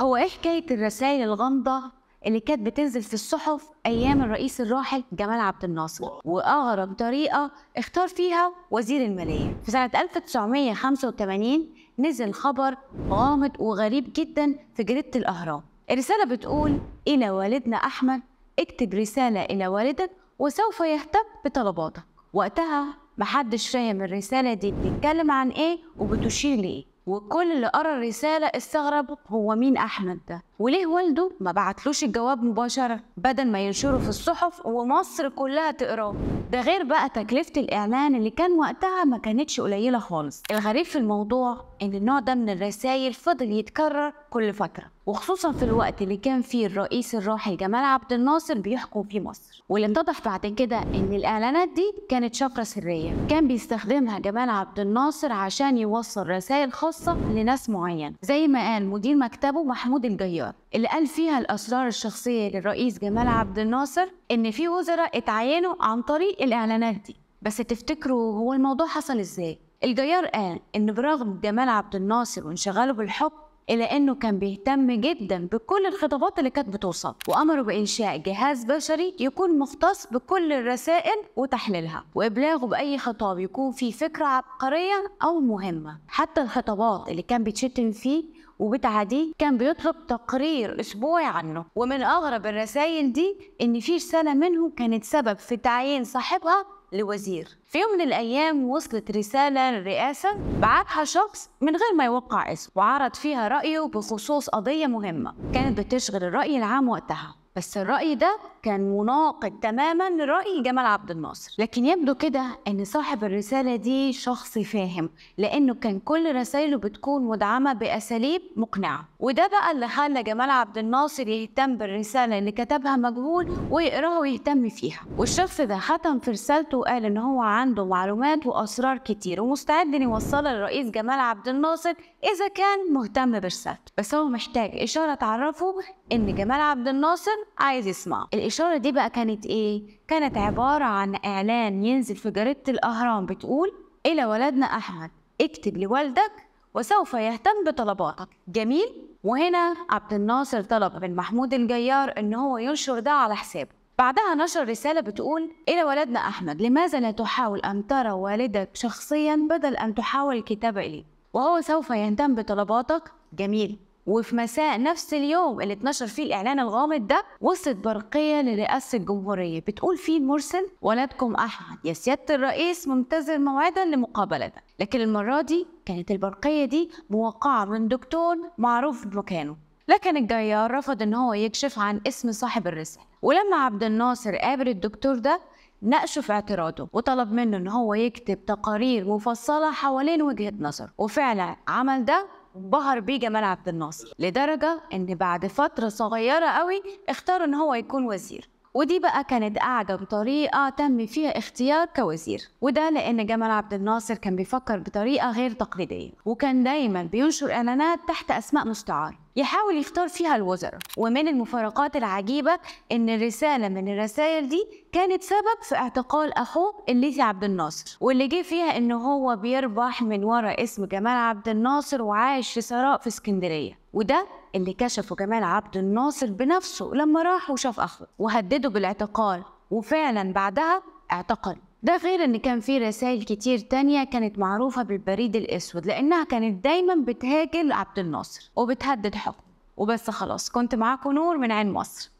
هو ايه حكايه الرسائل الغامضه اللي كانت بتنزل في الصحف ايام الرئيس الراحل جمال عبد الناصر واغرب طريقه اختار فيها وزير الماليه في سنه 1985 نزل خبر غامض وغريب جدا في جريده الاهرام الرساله بتقول الى والدنا احمد اكتب رساله الى والدك وسوف يهتم بطلباتك وقتها محدش فاهم الرساله دي بتتكلم عن ايه وبتشير لايه وكل اللي قرا الرساله استغرب هو مين احمد ده وليه والده ما بعتلوش الجواب مباشره بدل ما ينشره في الصحف ومصر كلها تقراه ده غير بقى تكلفه الاعلان اللي كان وقتها ما كانتش قليله خالص الغريب في الموضوع ان النوع ده من الرسائل فضل يتكرر كل فتره وخصوصا في الوقت اللي كان فيه الرئيس الراحل جمال عبد الناصر بيحكم في مصر واللي اتضح بعد كده ان الاعلانات دي كانت شفره سريه كان بيستخدمها جمال عبد الناصر عشان يوصل رسائل خاصه لناس معينه زي ما قال مدير مكتبه محمود الجيار اللي قال فيها الاسرار الشخصيه للرئيس جمال عبد الناصر ان في وزراء اتعينوا عن طريق الاعلانات دي بس تفتكروا هو الموضوع حصل ازاي الجيار قال إن برغم جمال عبد الناصر وانشغاله بالحب إلا أنه كان بيهتم جدا بكل الخطابات اللي كانت بتوصل وأمره بإنشاء جهاز بشري يكون مختص بكل الرسائل وتحليلها وإبلاغه بأي خطاب يكون فيه فكرة عبقرية أو مهمة حتى الخطابات اللي كان بيتشتم فيه وبتعدي كان بيطلب تقرير اسبوعي عنه ومن اغرب الرسائل دي ان في رساله منهم كانت سبب في تعيين صاحبها لوزير في يوم من الأيام وصلت رسالة للرئاسة بعتها شخص من غير ما يوقع اسمه وعرض فيها رأيه بخصوص قضية مهمة كانت بتشغل الرأي العام وقتها بس الرأي ده كان مناقض تماما لرأي جمال عبد الناصر لكن يبدو كده أن صاحب الرسالة دي شخص فاهم لأنه كان كل رسائله بتكون مدعمة بأساليب مقنعة وده بقى اللي خلى جمال عبد الناصر يهتم بالرسالة اللي كتبها مجهول ويقراها ويهتم فيها والشخص ده ختم في رسالته وقال إن هو عنده معلومات وأسرار كتير ومستعد إن يوصلها للرئيس جمال عبد الناصر إذا كان مهتم برسالته بس هو محتاج إشارة تعرفه إن جمال عبد الناصر عايز يسمع الإشارة دي بقى كانت إيه؟ كانت عبارة عن إعلان ينزل في جريدة الأهرام بتقول إلى ولدنا أحمد اكتب لوالدك وسوف يهتم بطلباتك جميل وهنا عبد الناصر طلب من محمود الجيار ان هو ينشر ده على حسابه بعدها نشر رسالة بتقول إلى ولدنا أحمد لماذا لا تحاول أن ترى والدك شخصيا بدل أن تحاول الكتابة إليه وهو سوف يهتم بطلباتك جميل وفي مساء نفس اليوم اللي اتنشر فيه الاعلان الغامض ده وصلت برقيه لرئاسه الجمهوريه بتقول فيه المرسل ولدكم احمد يا سياده الرئيس منتظر موعدا لمقابلتك لكن المره دي كانت البرقيه دي موقعه من دكتور معروف بمكانه لكن الجيار رفض ان هو يكشف عن اسم صاحب الرسالة ولما عبد الناصر قابل الدكتور ده ناقشه في اعتراضه وطلب منه ان هو يكتب تقارير مفصله حوالين وجهه نظر وفعلا عمل ده انبهر بيه جمال عبد الناصر لدرجه ان بعد فتره صغيره قوي اختار ان هو يكون وزير ودي بقى كانت أعجب طريقة تم فيها اختيار كوزير وده لأن جمال عبد الناصر كان بيفكر بطريقة غير تقليدية وكان دايما بينشر إعلانات تحت أسماء مستعارة يحاول يختار فيها الوزراء ومن المفارقات العجيبة إن رسالة من الرسائل دي كانت سبب في اعتقال أخوه الليثي عبد الناصر واللي جه فيها إن هو بيربح من ورا اسم جمال عبد الناصر وعايش في ثراء في اسكندرية وده اللي كشفه جمال عبد الناصر بنفسه لما راح وشاف أخوه وهدده بالاعتقال وفعلا بعدها اعتقل ده غير ان كان في رسائل كتير تانية كانت معروفة بالبريد الاسود لانها كانت دايما بتهاجم عبد الناصر وبتهدد حكمه وبس خلاص كنت معاكم نور من عين مصر